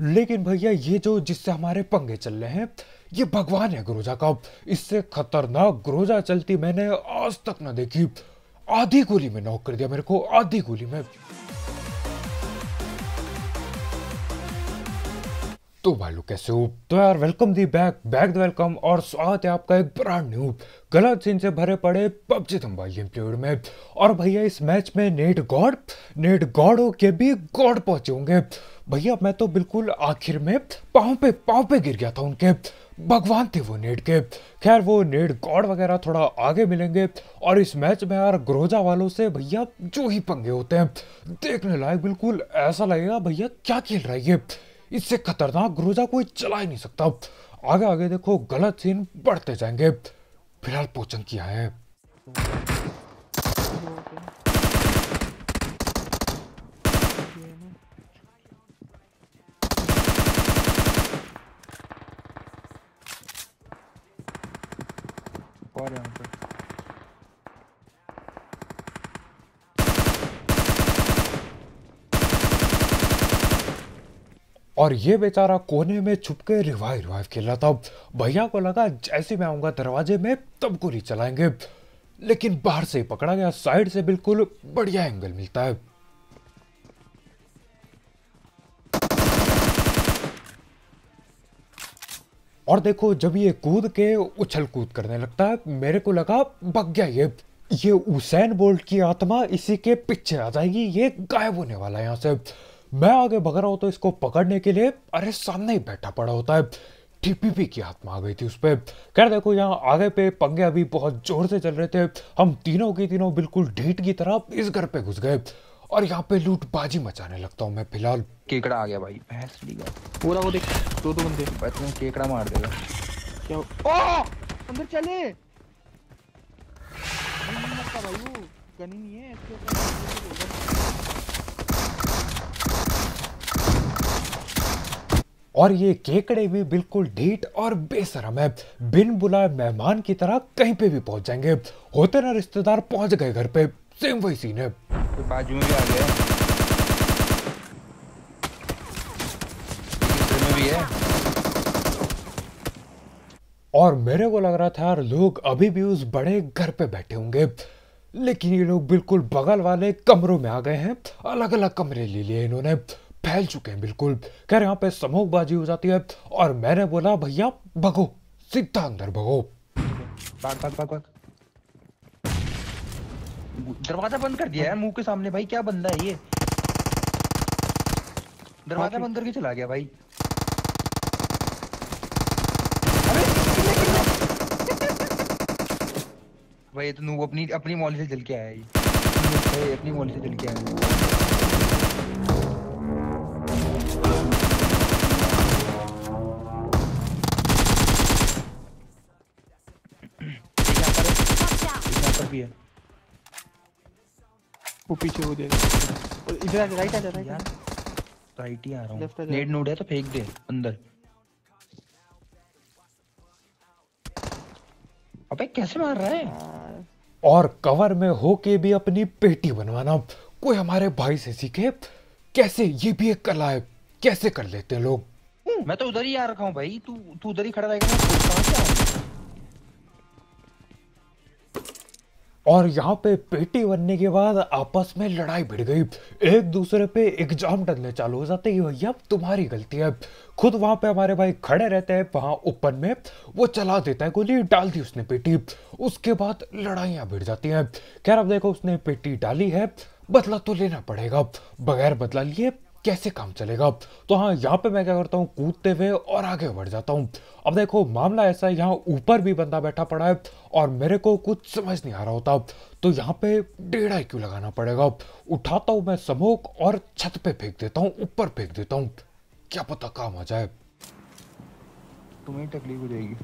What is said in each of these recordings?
लेकिन भैया ये जो जिससे हमारे पंगे चल रहे हैं ये भगवान है ग्रोजा का इससे खतरनाक ग्रोजा चलती मैंने आज तक ना देखी आधी गोली में नौकर दिया मेरे को आधी गोली में तो भालू कैसे हो तो यार welcome the back back the welcome और स्वागत है आपका एक ब्रांड न्यू गलत सीन से भरे पड़े पबजी तो गेम प्लेयर में और भैया इस मैच में नेट गॉड नेट गॉड के भी गॉड पहुंचे होंगे भैया मैं तो बिल्कुल आखिर में पाँव पे पाँव पे गिर गया था उनके भगवान थे वो नेट के खैर वो नेट गॉड वगैरह थोड़ा आगे मिलेंगे और इस मैच में यार ग्रोजा वालों से भैया जो ही पंगे होते हैं देखने लायक बिल्कुल ऐसा लगेगा भैया क्या खेल रहा है ये इससे खतरनाक गुरुजा कोई चला ही नहीं सकता आगे आगे देखो गलत सीन बढ़ते जाएंगे फिलहाल पोचंकी आए और ये बेचारा कोने में छुप के रिवाइव रिवाइव खेल रहा था भैया को लगा जैसे मैं आऊंगा दरवाजे में तब गोली चलाएंगे लेकिन बाहर से पकड़ा गया साइड से बिल्कुल बढ़िया एंगल मिलता है और देखो जब ये कूद के उछल कूद करने लगता है मेरे को लगा बग गया ये ये उसेन बोल्ट की आत्मा इसी के पीछे आ जाएगी ये गायब होने वाला है यहाँ से मैं आगे भग रहा हूँ तो इसको पकड़ने के लिए अरे सामने ही बैठा पड़ा होता है टीपीपी की आत्मा आ गई थी उस पर खैर देखो यहाँ आगे पे पंगे अभी बहुत जोर से चल रहे थे हम तीनों की तीनों बिल्कुल ढीट की तरह इस घर पे घुस गए और यहाँ पे लूट बाजी मचाने लगता हूँ मैं फिलहाल केकड़ा आ गया भाई भैंस पूरा वो देख दो दो बंदे केकड़ा मार देगा क्या ओ अंदर चले गनी नहीं है और ये केकड़े भी बिल्कुल ढीठ और बेसरम है बिन बुलाए मेहमान की तरह कहीं पे भी पहुंच जाएंगे होते ना रिश्तेदार पहुंच गए घर पे सेम वही सीन है तो बाजू में भी आ गया और मेरे को लग रहा था यार लोग अभी भी उस बड़े घर पे बैठे होंगे लेकिन ये लोग बिल्कुल बगल वाले कमरों में आ गए हैं अलग अलग कमरे ले लिए इन्होंने फैल चुके हैं बिल्कुल खैर यहाँ पे समूहबाजी हो जाती है और मैंने बोला भैया भगो सीधा अंदर भगो भाग भाग भाग दरवाजा बंद कर दिया है मुंह के सामने भाई क्या बंदा है ये दरवाजा बंद करके चला गया भाई भाई तो नू अपनी अपनी मॉल से चल के आया ये अपनी मॉल से चल के आया वो पीछे हो जाएगा इधर आ राइट आ जा राइट यार राइट ही आ रहा हूं नेड नोड है तो फेंक दे अंदर अबे कैसे मार रहा है और कवर में होके भी अपनी पेटी बनवाना कोई हमारे भाई से सीखे कैसे ये भी एक कला है कैसे कर लेते हैं लोग मैं तो उधर ही आ रखा हूँ भाई तू तू उधर ही खड़ा रहेगा और यहाँ पे पेटी बनने के बाद आपस में लड़ाई भिड़ गई एक दूसरे पे एग्जाम टलने चालू हो जाते हैं भैया तुम्हारी गलती है खुद वहां पे हमारे भाई खड़े रहते हैं वहां ओपन में वो चला देता है गोली डाल दी उसने पेटी उसके बाद लड़ाइयाँ भिड़ जाती हैं खैर अब देखो उसने पेटी डाली है बदला तो लेना पड़ेगा बगैर बदला लिए कैसे काम चलेगा तो हाँ यहाँ पे मैं क्या करता हूँ कूदते हुए और आगे बढ़ जाता हूँ अब देखो मामला ऐसा है यहाँ ऊपर भी बंदा बैठा पड़ा है और मेरे को कुछ समझ नहीं आ रहा होता तो यहाँ पे डेढ़ आई क्यू लगाना पड़ेगा उठाता हूँ मैं समोक और छत पे फेंक देता हूँ ऊपर फेंक देता हूँ क्या पता काम आ जाए तुम्हें तकलीफ हो जाएगी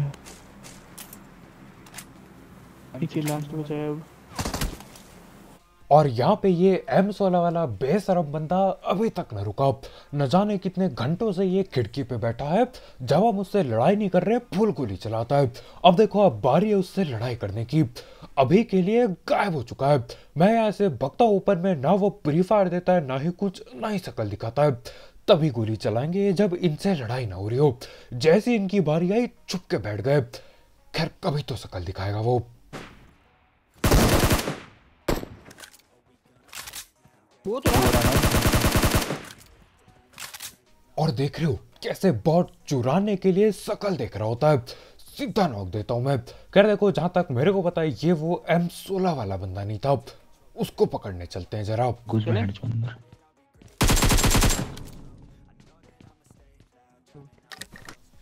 yeah. लास्ट बचाया और यहाँ पे ये एम सोलह वाला बेसरम बंदा अभी तक न रुका न जाने कितने घंटों से ये खिड़की पे बैठा है जब हम उससे लड़ाई नहीं कर रहे फुल गोली चलाता है अब देखो अब बारी है उससे लड़ाई करने की अभी के लिए गायब हो चुका है मैं यहाँ से भगता ऊपर में ना वो प्री फायर देता है ना ही कुछ ना ही शकल दिखाता है तभी गोली चलाएंगे जब इनसे लड़ाई ना हो रही हो जैसे इनकी बारी आई चुप के बैठ गए खैर कभी तो शकल दिखाएगा वो वो तो हो रहा है और देख रहे हो कैसे बॉट चुराने के लिए सकल देख रहा होता है सीधा नोक देता हूं मैं कह देखो जहां तक मेरे को पता है ये वो एम सोलह वाला बंदा नहीं था उसको पकड़ने चलते हैं जरा कुछ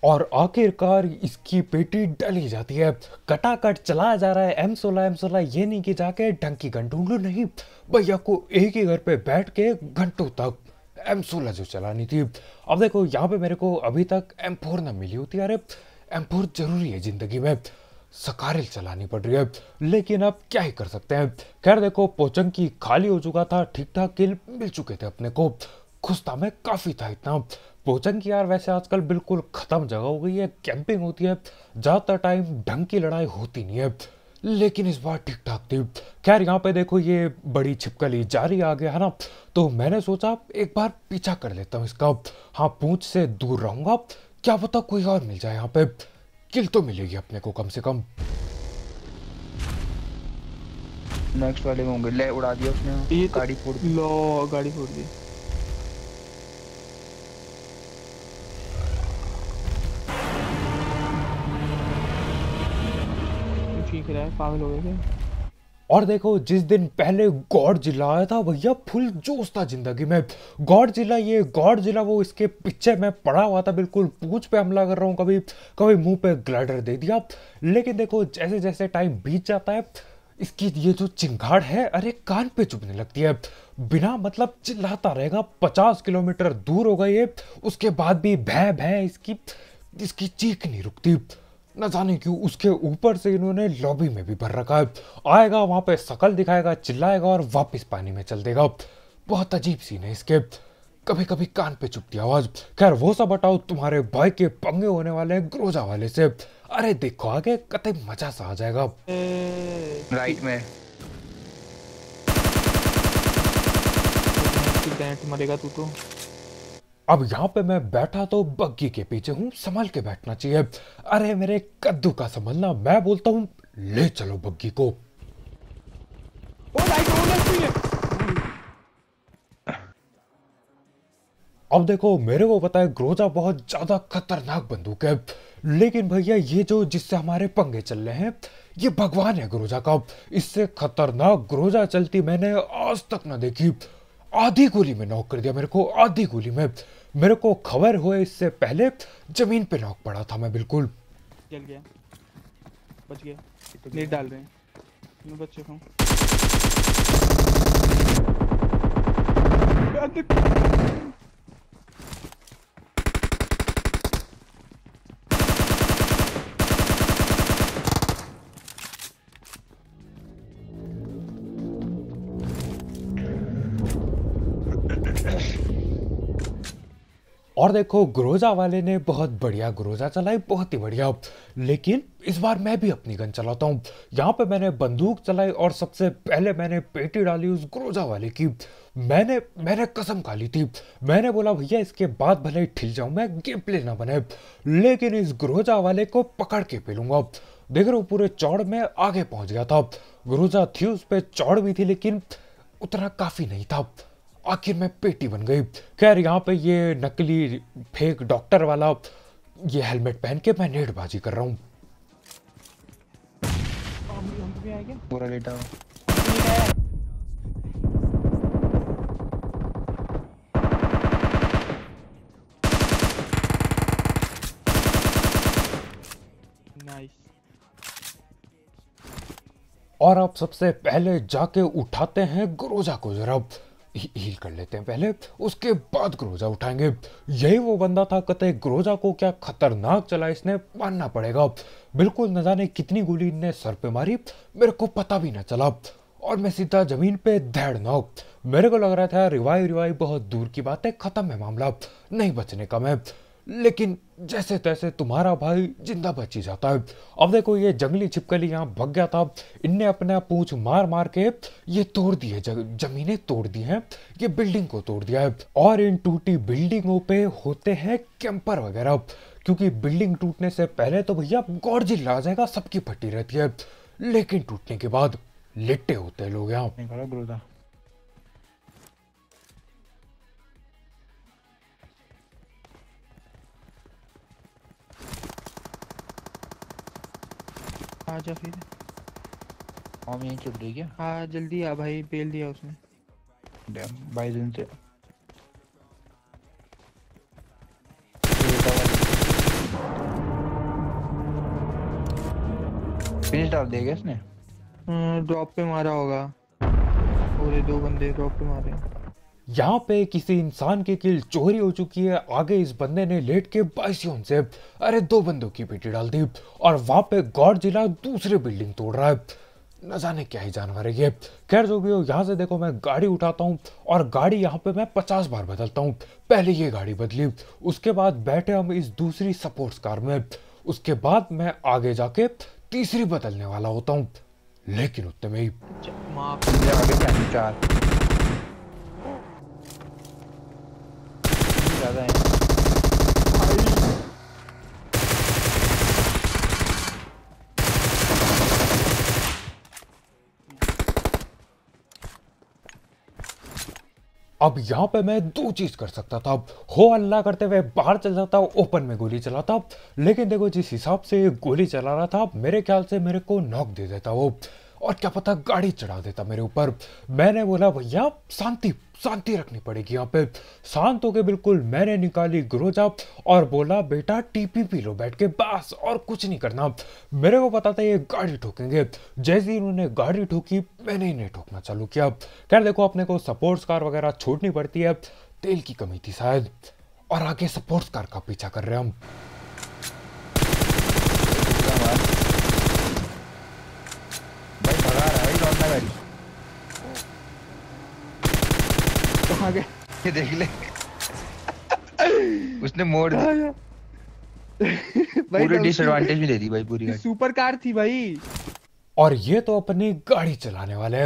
और आखिरकार इसकी पेटी डली जाती है कटाकट चलाया जा रहा है एम सोलह एम सोलह ये नहीं कि जाके डंकी घंटू लो नहीं भैया को एक ही घर पे बैठ के घंटों तक एम सोलह जो चलानी थी अब देखो यहाँ पे मेरे को अभी तक एम फोर ना मिली होती अरे एम फोर जरूरी है ज़िंदगी में सकारिल चलानी पड़ रही है लेकिन अब क्या ही कर सकते हैं खैर देखो पोचंकी खाली हो चुका था ठीक ठाक किल मिल चुके थे अपने को खुश था मैं काफ़ी था इतना भोजन की यार वैसे आजकल बिल्कुल ख़त्म जगह हो गई है कैंपिंग होती है ज़्यादातर टाइम ढंग की लड़ाई होती नहीं है लेकिन इस बार ठीक ठाक थी खैर यहाँ पे देखो ये बड़ी छिपकली जारी आ गया है ना तो मैंने सोचा एक बार पीछा कर लेता हूँ इसका हाँ पूछ से दूर रहूंगा क्या पता कोई और मिल जाए यहाँ पे किल तो मिलेगी अपने को कम से कम नेक्स्ट वाले होंगे ले उड़ा दिया उसने तो गाड़ी फोड़ लो गाड़ी फोड़ दी रहा है पागल हो गए क्या और देखो जिस दिन पहले गौर जिला आया था भैया फुल जोश था जिंदगी में गौर जिला ये गौर जिला वो इसके पीछे मैं पड़ा हुआ था बिल्कुल पूछ पे हमला कर रहा हूँ कभी कभी मुंह पे ग्लाइडर दे दिया लेकिन देखो जैसे जैसे टाइम बीत जाता है इसकी ये जो चिंगाड़ है अरे कान पे चुभने लगती है बिना मतलब चिल्लाता रहेगा पचास किलोमीटर दूर हो गई उसके बाद भी भय भय इसकी इसकी चीख नहीं रुकती न जाने क्यों उसके ऊपर से इन्होंने लॉबी में भी भर रखा है आएगा वहां पे सकल दिखाएगा चिल्लाएगा और वापस पानी में चल देगा बहुत अजीब सीन है इसके कभी कभी कान पे चुपती आवाज खैर वो सब हटाओ तुम्हारे भाई के पंगे होने वाले हैं ग्रोजा वाले से अरे देखो आगे कत मजा सा आ जाएगा राइट में बैठ तो मरेगा तू तो अब यहाँ पे मैं बैठा तो बग्गी के पीछे हूँ संभाल के बैठना चाहिए अरे मेरे कद्दू का संभलना मैं बोलता हूँ ले चलो बग्गी को अब देखो मेरे को पता है ग्रोजा बहुत ज्यादा खतरनाक बंदूक है लेकिन भैया ये जो जिससे हमारे पंगे चल रहे हैं ये भगवान है ग्रोजा का इससे खतरनाक ग्रोजा चलती मैंने आज तक ना देखी आधी गोली में नॉक कर दिया मेरे को आधी गोली में मेरे को खबर हुए इससे पहले जमीन पे नॉक पड़ा था मैं बिल्कुल गया बच गया तो नेट डाल रहे हैं मैं बच चुका और देखो ग्रोजा वाले ने बहुत बढ़िया ग्रोजा चलाई बहुत ही बढ़िया लेकिन इस बार मैं भी अपनी गन चलाता हूँ यहाँ पे मैंने बंदूक चलाई और सबसे पहले मैंने पेटी डाली उस ग्रोजा वाले की मैंने मैंने कसम खा ली थी मैंने बोला भैया इसके बाद भले ही ठिल जाऊँ मैं गेम प्ले ना बने लेकिन इस ग्रोजा वाले को पकड़ के लूंगा देख रहे हो पूरे चौड़ में आगे पहुंच गया था ग्रोजा थी उस पर चौड़ भी थी लेकिन उतना काफ़ी नहीं था आखिर मैं पेटी बन गई खैर यहाँ पे ये नकली फेक डॉक्टर वाला ये हेलमेट पहन के मैं नेटबाजी कर रहा हूँ और आप सबसे पहले जाके उठाते हैं गुरोजा को जरा हील कर लेते हैं पहले उसके बाद ग्रोजा उठाएंगे यही वो बंदा था कतः ग्रोजा को क्या खतरनाक चला इसने मानना पड़ेगा बिल्कुल न जाने कितनी गोली इनने सर पे मारी मेरे को पता भी ना चला और मैं सीधा जमीन पे दौड़ना मेरे को लग रहा था रिवाइव रिवाइव बहुत दूर की बात है खत्म है मामला नहीं बचने का मैं लेकिन जैसे तैसे तुम्हारा भाई जिंदा बच ही जाता है अब देखो ये जंगली छिपकली यहाँ भग गया था इनने अपना पूछ मार मार के ये तोड़ दिए जमीनें तोड़ दी हैं ये बिल्डिंग को तोड़ दिया है और इन टूटी बिल्डिंगों पे होते हैं कैंपर वगैरह क्योंकि बिल्डिंग टूटने से पहले तो भैया गौरजी ला जाएगा सबकी फटी रहती है लेकिन टूटने के बाद लिट्टे होते हैं लोग यहाँ आजा फिर हम यहीं चुप रही क्या हाँ जल्दी आ भाई बेल दिया उसने डैम भाई दिन से फिनिश डाल दिया क्या इसने ड्रॉप हम्म, पे मारा होगा पूरे दो बंदे ड्रॉप पे मारे हैं यहाँ पे किसी इंसान की किल चोरी हो चुकी है आगे इस बंदे ने लेट के बाइसियों से अरे दो बंदों की पेटी डाल दी और वहां पे गौर जिला दूसरे बिल्डिंग तोड़ रहा है न जाने क्या ही जानवर है ये खैर जो भी हो यहाँ से देखो मैं गाड़ी उठाता हूँ और गाड़ी यहाँ पे मैं पचास बार बदलता हूँ पहले ये गाड़ी बदली उसके बाद बैठे हम इस दूसरी सपोर्ट्स कार में उसके बाद मैं आगे जाके तीसरी बदलने वाला होता हूँ लेकिन उतने में ही अच्छा, ज्यादा है अब यहाँ पे मैं दो चीज कर सकता था हो अल्लाह करते हुए बाहर चल जाता ओपन में गोली चलाता लेकिन देखो जिस हिसाब से गोली चला रहा था मेरे ख्याल से मेरे को नॉक दे देता वो और क्या पता गाड़ी चढ़ा देता मेरे ऊपर मैंने बोला भैया शांति शांति रखनी पड़ेगी यहाँ पे शांत हो गए बिल्कुल मैंने निकाली ग्रोजा और बोला बेटा टीपी पी लो बैठ के बस और कुछ नहीं करना मेरे को पता था ये गाड़ी ठोकेंगे जैसे ही उन्होंने गाड़ी ठोकी मैंने इन्हें ठोकना चालू किया खैर देखो अपने को सपोर्ट्स कार वगैरह छोड़नी पड़ती है तेल की कमी थी शायद और आगे सपोर्ट्स कार का पीछा कर रहे हम गाड़ी कहाँ गए ये देख ले उसने मोड़ दिया पूरे डिसएडवांटेज भी दे दी भाई पूरी सुपर कार थी भाई और ये तो अपनी गाड़ी चलाने वाले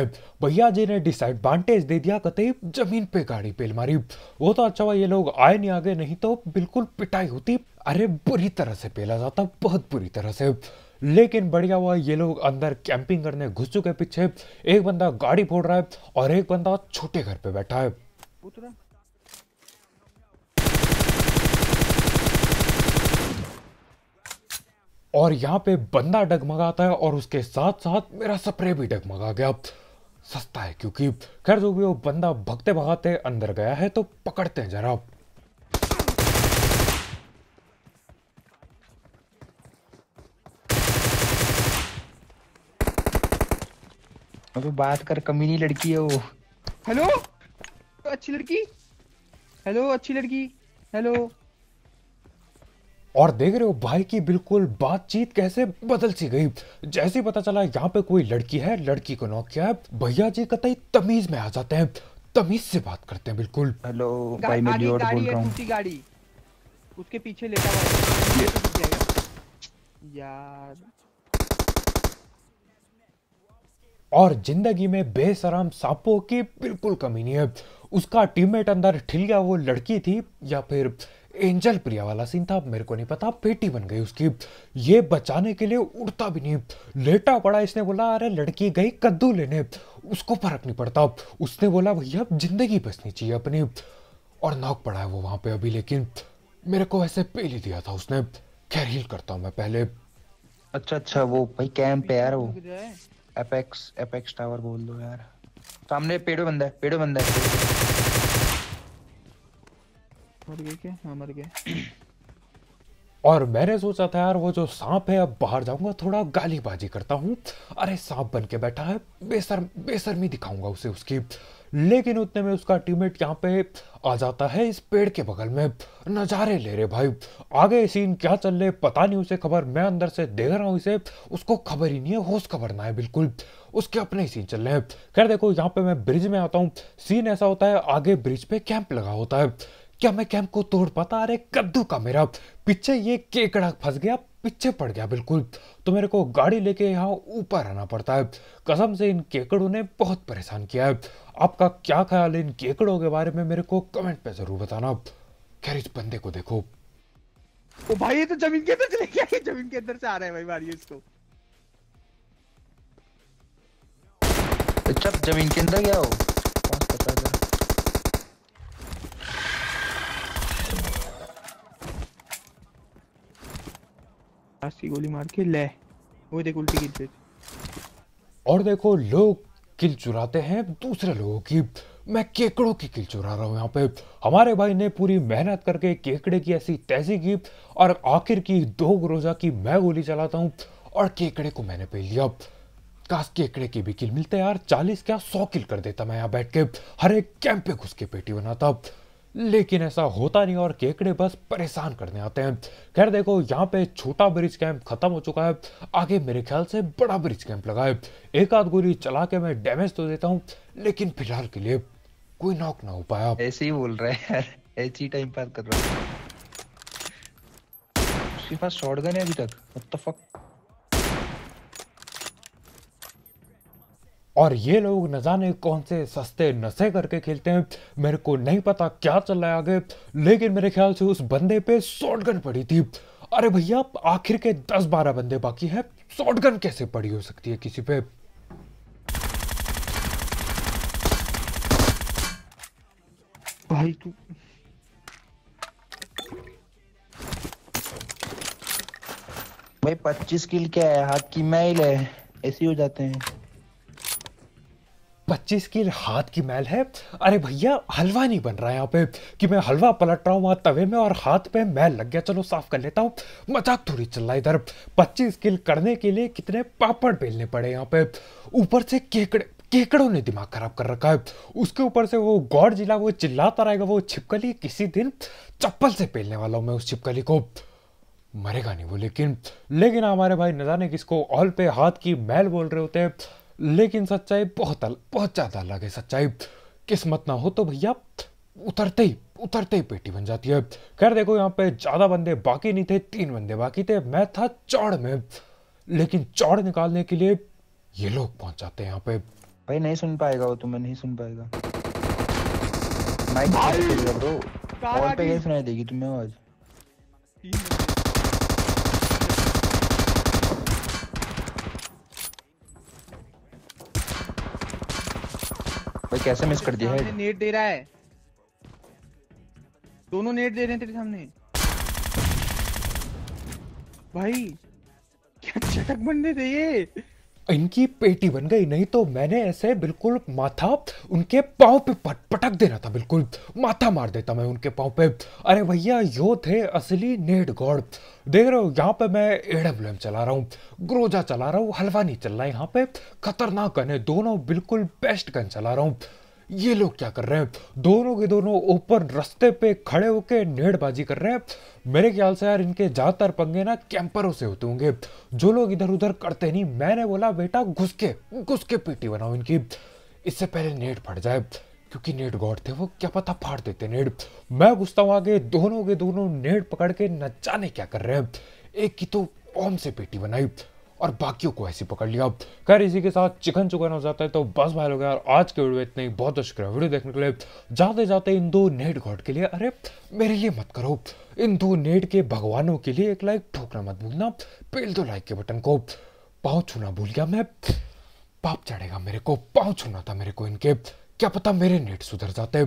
भैया जी ने डिसएडवांटेज दे दिया कतई जमीन पे गाड़ी पेल मारी वो तो अच्छा हुआ ये लोग आए नहीं आगे नहीं तो बिल्कुल पिटाई होती अरे बुरी तरह से पेला जाता बहुत बुरी तरह से लेकिन बढ़िया हुआ ये लोग अंदर कैंपिंग करने घुस चुके पीछे एक बंदा गाड़ी फोड़ रहा है और एक बंदा छोटे घर पे बैठा है और यहाँ पे बंदा डगमगाता है और उसके साथ साथ मेरा स्प्रे भी डगमगा गया सस्ता है क्योंकि खैर जो भी वो बंदा भगते भगाते अंदर गया है तो पकड़ते हैं जरा तो बात कर कमी नहीं लड़की है वो हेलो अच्छी लड़की हेलो अच्छी लड़की हेलो और देख रहे हो भाई की बिल्कुल बातचीत कैसे बदल सी गई जैसे ही पता चला यहाँ पे कोई लड़की है लड़की को नौ क्या भैया जी कतई तमीज में आ जाते हैं तमीज से बात करते हैं बिल्कुल हेलो भाई मैं लियोर्ड बोल रहा हूँ गाड़ी उसके पीछे लेटा हुआ है तो यार और जिंदगी में बेसराम सांपों की बिल्कुल कमी नहीं है उसका टीममेट अंदर ठिल गया वो लड़की थी या फिर एंजल प्रिया वाला सीन था मेरे को नहीं पता बेटी बन गई उसकी ये बचाने के लिए उड़ता भी नहीं लेटा पड़ा इसने बोला अरे लड़की गई कद्दू लेने उसको फर्क नहीं पड़ता उसने बोला भैया जिंदगी बचनी चाहिए अपनी और नाक पड़ा है वो वहाँ पे अभी लेकिन मेरे को ऐसे पेल ही दिया था उसने खैर हील करता हूँ मैं पहले अच्छा अच्छा वो भाई कैंप है यार वो एपेक्स एपेक्स टावर बोल दो यार सामने पेड़ो बंदा है पेड़ो बंदा है मर गए क्या हाँ मर गए और मैंने सोचा था यार वो जो सांप है अब बाहर जाऊंगा थोड़ा गालीबाजी करता हूँ अरे सांप बन के बैठा है बेसर बेसर में दिखाऊंगा उसे उसकी लेकिन उतने में उसका टीममेट यहाँ पे आ जाता है इस पेड़ के बगल में नज़ारे ले रहे भाई आगे सीन क्या चल रहे पता नहीं उसे खबर मैं अंदर से देख रहा हूँ इसे उसको खबर ही नहीं है होश खबर ना है बिल्कुल उसके अपने ही सीन चल रहे हैं खैर देखो यहाँ पे मैं ब्रिज में आता हूँ सीन ऐसा होता है आगे ब्रिज पे कैंप लगा होता है क्या मैं कैंप को तोड़ पाता अरे कद्दू का मेरा पीछे ये केकड़ा फंस गया पीछे पड़ गया बिल्कुल तो मेरे को गाड़ी लेके यहाँ ऊपर आना पड़ता है कसम से इन केकड़ों ने बहुत परेशान किया है आपका क्या ख्याल है इन केकड़ों के बारे में मेरे को कमेंट पे जरूर बताना खैर इस बंदे को देखो ओ भाई ये तो जमीन के अंदर चले गया जमीन के अंदर से आ रहा है भाई मारियो इसको चप जमीन के अंदर गया हो पता था गोली मार के ले वो देख उल्टी गिर और देखो लोग किल चुराते हैं दूसरे लोगों की मैं केकड़ों की किल चुरा रहा हूँ यहाँ पे हमारे भाई ने पूरी मेहनत करके केकड़े की ऐसी तेजी की और आखिर की दो रोज़ा की मैं गोली चलाता हूँ और केकड़े को मैंने पे लिया काश केकड़े की भी किल मिलते यार चालीस क्या सौ किल कर देता मैं यहाँ बैठ के हर एक कैंप पे घुस के पेटी बनाता लेकिन ऐसा होता नहीं और केकड़े बस परेशान करने आते हैं खैर देखो यहाँ पे छोटा ब्रिज कैंप खत्म हो चुका है आगे मेरे ख्याल से बड़ा ब्रिज कैंप लगा है एक आध गोली चला के मैं डैमेज तो देता हूँ लेकिन फिलहाल के लिए कोई नॉक ना हो पाया ऐसे ही बोल रहे हैं यार टाइम पास कर रहा हूँ उसके पास शॉटगन है अभी तक व्हाट द फक और ये लोग न जाने कौन से सस्ते नशे करके खेलते हैं मेरे को नहीं पता क्या चल रहा है आगे लेकिन मेरे ख्याल से उस बंदे पे शॉटगन पड़ी थी अरे भैया आखिर के दस बारह बंदे बाकी हैं शॉटगन कैसे पड़ी हो सकती है किसी पे भाई तू भाई पच्चीस किल क्या है हाथ की मैल है ऐसे हो जाते हैं पच्चीस की हाथ की मैल है अरे भैया हलवा नहीं बन रहा है यहाँ पे कि मैं हलवा पलट रहा हूँ वहाँ तवे में और हाथ पे मैल लग गया चलो साफ कर लेता हूँ मजाक थोड़ी चल रहा है इधर पच्चीस किल करने के लिए कितने पापड़ बेलने पड़े यहाँ पे ऊपर से केकड़े केकड़ों ने दिमाग खराब कर रखा है उसके ऊपर से वो गौड़ जिला वो चिल्लाता रहेगा वो छिपकली किसी दिन चप्पल से पेलने वाला हूँ मैं उस छिपकली को मरेगा नहीं वो लेकिन लेकिन हमारे भाई न जाने किसको ऑल पे हाथ की मैल बोल रहे होते हैं लेकिन सच्चाई बहुत बहुत ज़्यादा अलग है सच्चाई किस्मत ना हो तो भैया उतरते ही उतरते ही पेटी बन जाती है खैर देखो यहाँ पे ज़्यादा बंदे बाकी नहीं थे तीन बंदे बाकी थे मैं था चौड़ में लेकिन चौड़ निकालने के लिए ये लोग पहुंच जाते हैं यहाँ पे भाई नहीं सुन पाएगा वो तुम्हें नहीं सुन पाएगा माइक पे सुनाई देगी तुम्हें आवाज़ कैसे मिस कर दिया है नेट दे रहा है दोनों नेट दे रहे हैं तेरे सामने भाई क्या चटक बंदे थे ये इनकी पेटी बन गई नहीं तो मैंने ऐसे बिल्कुल माथा उनके पाँव पे पट पटक देना था बिल्कुल माथा मार देता मैं उनके पाँव पे अरे भैया यो थे असली नेट गॉड देख रहे हो यहाँ पे मैं एम चला रहा हूँ ग्रोजा चला रहा हूँ हलवा नहीं चल रहा है यहाँ पे खतरनाक गन है दोनों बिल्कुल बेस्ट गन चला रहा हूँ ये लोग क्या कर रहे हैं दोनों के दोनों ऊपर रास्ते पे खड़े होके नेड़बाजी कर रहे हैं मेरे ख्याल से यार इनके ज़्यादातर पंगे ना कैंपरों से होते होंगे जो लोग इधर उधर करते नहीं मैंने बोला बेटा घुस के घुस के पीटी बनाओ इनकी इससे पहले नेट फट जाए क्योंकि नेट गॉड थे वो क्या पता फाड़ देते नेट मैं घुसता हूँ आगे दोनों के दोनों नेट पकड़ के न जाने क्या कर रहे हैं एक की तो ओम से पेटी बनाई और बाकियों को ऐसे पकड़ लिया खैर इसी के साथ चिकन चुकन हो जाता है तो बस भाई लोग यार आज के वीडियो इतने बहुत बहुत शुक्रिया वीडियो देखने के लिए जाते जाते इन दो नेट गॉड के लिए अरे मेरे लिए मत करो इन दो नेट के भगवानों के लिए एक लाइक ठोकना मत भूलना पेल दो लाइक के बटन को पाँव छूना भूल गया मैं पाप चढ़ेगा मेरे को पाँव छूना था मेरे को इनके क्या पता मेरे नेट सुधर जाते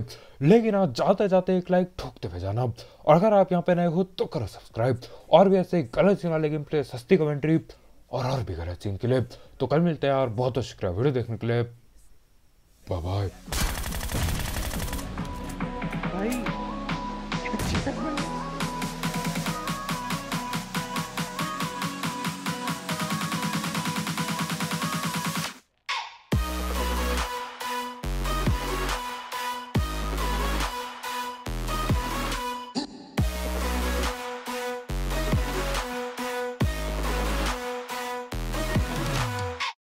लेकिन आज जाते जाते एक लाइक ठोकते हुए जाना और अगर आप यहाँ पे नए हो तो करो सब्सक्राइब और भी ऐसे गलत सुना लेकिन प्ले सस्ती कमेंट्री और और भी गलत सीन के लिए तो कल मिलते हैं और बहुत बहुत शुक्रिया वीडियो देखने के लिए बाय बाय